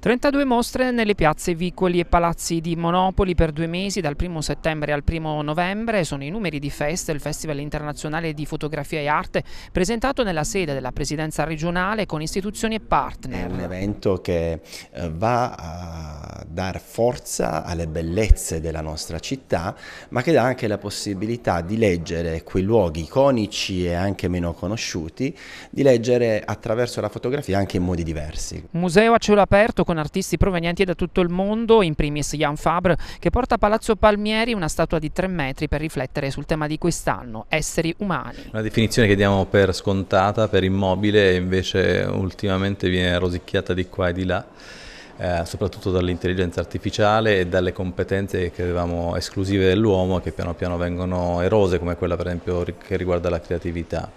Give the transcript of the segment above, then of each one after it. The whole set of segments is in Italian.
32 mostre nelle piazze, vicoli e palazzi di Monopoli per due mesi, dal 1 settembre al 1 novembre, sono i numeri di FEST, il Festival Internazionale di Fotografia e Arte, presentato nella sede della Presidenza regionale con istituzioni e partner. È un evento che eh, va a dar forza alle bellezze della nostra città, ma che dà anche la possibilità di leggere quei luoghi iconici e anche meno conosciuti, di leggere attraverso la fotografia anche in modi diversi. museo a cielo aperto con artisti provenienti da tutto il mondo, in primis Jan Fabre, che porta a Palazzo Palmieri una statua di tre metri per riflettere sul tema di quest'anno, esseri umani. Una definizione che diamo per scontata, per immobile, invece ultimamente viene rosicchiata di qua e di là eh, soprattutto dall'intelligenza artificiale e dalle competenze che avevamo esclusive dell'uomo che piano piano vengono erose come quella per esempio che riguarda la creatività.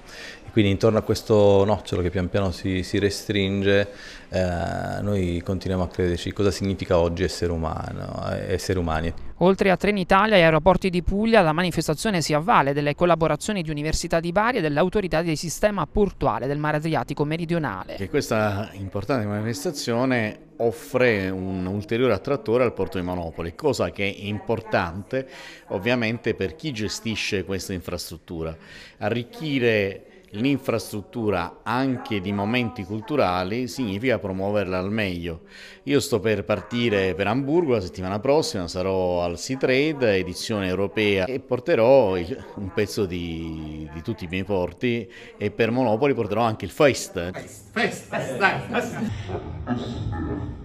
E quindi intorno a questo nocciolo che pian piano si, si restringe eh, noi continuiamo a crederci cosa significa oggi essere, umano, eh, essere umani. Oltre a Trenitalia e Aeroporti di Puglia, la manifestazione si avvale delle collaborazioni di Università di Bari e dell'autorità del sistema portuale del mare Adriatico meridionale. Che questa importante manifestazione offre un ulteriore attrattore al porto di Monopoli, cosa che è importante ovviamente per chi gestisce questa infrastruttura. Arricchire l'infrastruttura anche di momenti culturali significa promuoverla al meglio. Io sto per partire per Hamburgo la settimana prossima, sarò al C-Trade, edizione europea, e porterò il, un pezzo di, di, tutti i miei porti e per Monopoli porterò anche il Fest. Fest, fest, fest, fest.